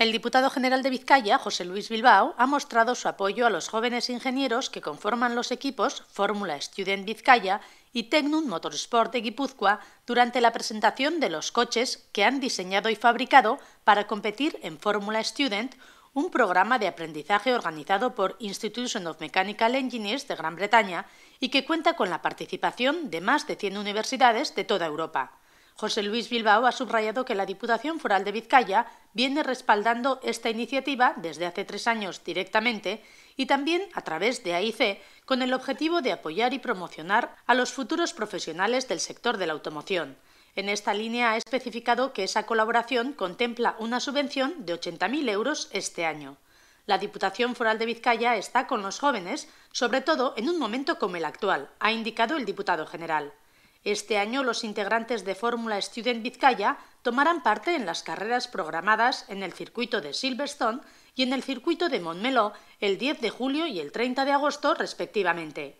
El diputado general de Vizcaya, José Luis Bilbao, ha mostrado su apoyo a los jóvenes ingenieros que conforman los equipos Fórmula Student Vizcaya y Tecnum Motorsport de Guipúzcoa durante la presentación de los coches que han diseñado y fabricado para competir en Fórmula Student, un programa de aprendizaje organizado por Institution of Mechanical Engineers de Gran Bretaña y que cuenta con la participación de más de 100 universidades de toda Europa. José Luis Bilbao ha subrayado que la Diputación Foral de Vizcaya viene respaldando esta iniciativa desde hace tres años directamente y también a través de AIC con el objetivo de apoyar y promocionar a los futuros profesionales del sector de la automoción. En esta línea ha especificado que esa colaboración contempla una subvención de 80.000 euros este año. La Diputación Foral de Vizcaya está con los jóvenes, sobre todo en un momento como el actual, ha indicado el diputado general. Este año los integrantes de Fórmula Student Vizcaya tomarán parte en las carreras programadas en el circuito de Silverstone y en el circuito de Montmeló el 10 de julio y el 30 de agosto respectivamente.